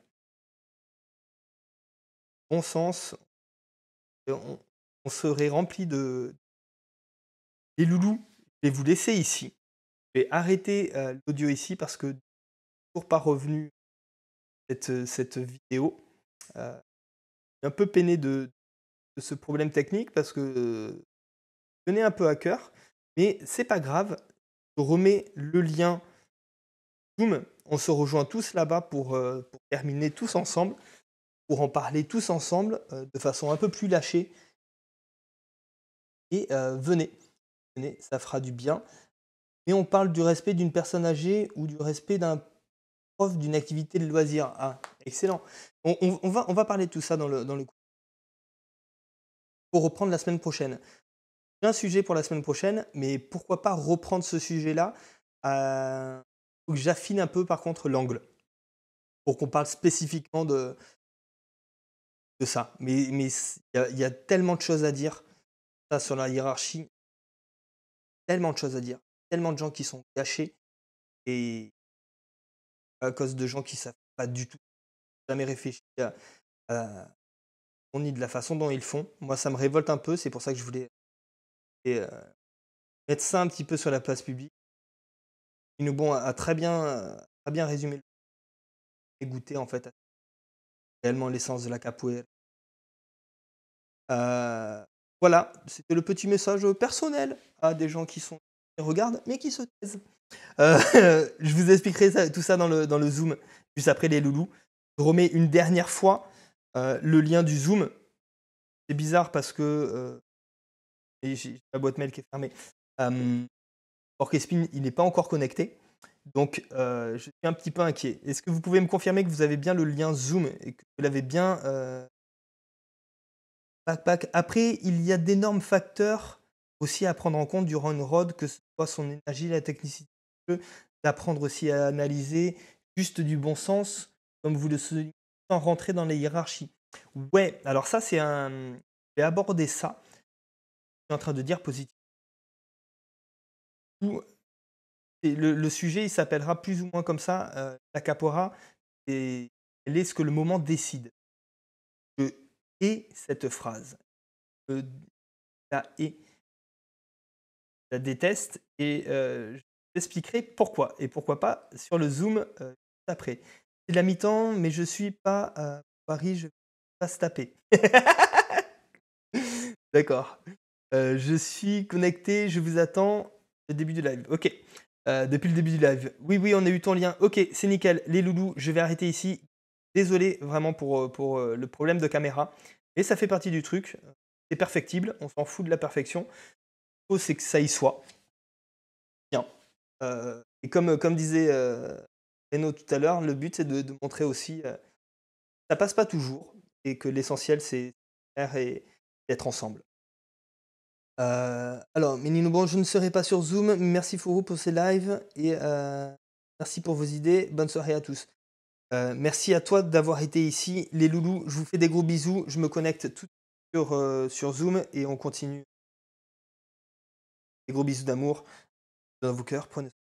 Bon sens, euh, on, serait rempli de... Les loulous, je vais vous laisser ici. Je vais arrêter euh, l'audio ici parce que pour pas revenu cette, euh, cette vidéo, euh, un peu peiné de, ce problème technique parce que tenais un peu à cœur. Mais c'est pas grave, je remets le lien Zoom. On se rejoint tous là-bas pour, euh, terminer tous ensemble, pour en parler tous ensemble euh, de façon un peu plus lâchée. Et euh, venez, venez, ça fera du bien. Mais on parle du respect d'une personne âgée ou du respect d'un prof d'une activité de loisir. Ah, excellent. On, va, on va parler de tout ça dans le, dans le pour reprendre la semaine prochaine un sujet pour la semaine prochaine, mais pourquoi pas reprendre ce sujet-là que euh, J'affine un peu par contre l'angle pour qu'on parle spécifiquement de, ça. Mais il mais y, y, a tellement de choses à dire sur la hiérarchie, tellement de choses à dire, tellement de gens qui sont cachés, et à cause de gens qui savent pas du tout, jamais réfléchi à, à, ni de la façon dont ils font. Moi, ça me révolte un peu, c'est pour ça que je voulais et mettre ça un petit peu sur la place publique. Une bon a très bien, a bien résumé et goûter en fait réellement l'essence de la capoeira. voilà, c'était le petit message personnel à des gens qui sont qui regardent mais qui se taisent. je vous expliquerai tout ça dans le, dans le Zoom juste après les loulous. Je remets une dernière fois le lien du Zoom. C'est bizarre parce que j'ai la boîte mail qui est fermée. Euh, Spin il n'est pas encore connecté. Donc, euh, je suis un petit peu inquiet. Est-ce que vous pouvez me confirmer que vous avez bien le lien Zoom et que vous l'avez bien. Euh, Après, il y a d'énormes facteurs aussi à prendre en compte durant une road, que ce soit son énergie, la technicité d'apprendre aussi à analyser, juste du bon sens, comme vous le soulignez, sans rentrer dans les hiérarchies. Ouais, alors ça, c'est un. j'ai abordé ça en train de dire positif. Le, le, sujet, il s'appellera plus ou moins comme ça, la capora, et elle est ce que le moment décide. Je hais cette phrase. Je la hais. Je la déteste et je t'expliquerai pourquoi. Et pourquoi pas sur le Zoom après. C'est la mi-temps, mais je suis pas Paris, je ne vais pas se taper. D'accord. Euh, je suis connecté, je vous attends. Le début du live, ok. Euh, depuis le début du live. Oui, oui, on a eu ton lien. Ok, c'est nickel. Les loulous, je vais arrêter ici. Désolé vraiment pour, euh, pour le problème de caméra. Mais ça fait partie du truc. C'est perfectible. On s'en fout de la perfection. Ce faut, c'est que ça y soit. Bien. et comme, comme disait Renaud tout à l'heure, le but, c'est de, montrer aussi que ça passe pas toujours et que l'essentiel, c'est faire et d'être ensemble. Euh, alors, Menino, bon, je ne serai pas sur Zoom. Merci pour ces lives et euh, merci pour vos idées. Bonne soirée à tous. Euh, merci à toi d'avoir été ici. Les loulous, je vous fais des gros bisous. Je me connecte tout sur, sur Zoom et on continue. Des gros bisous d'amour dans vos cœurs. Prenez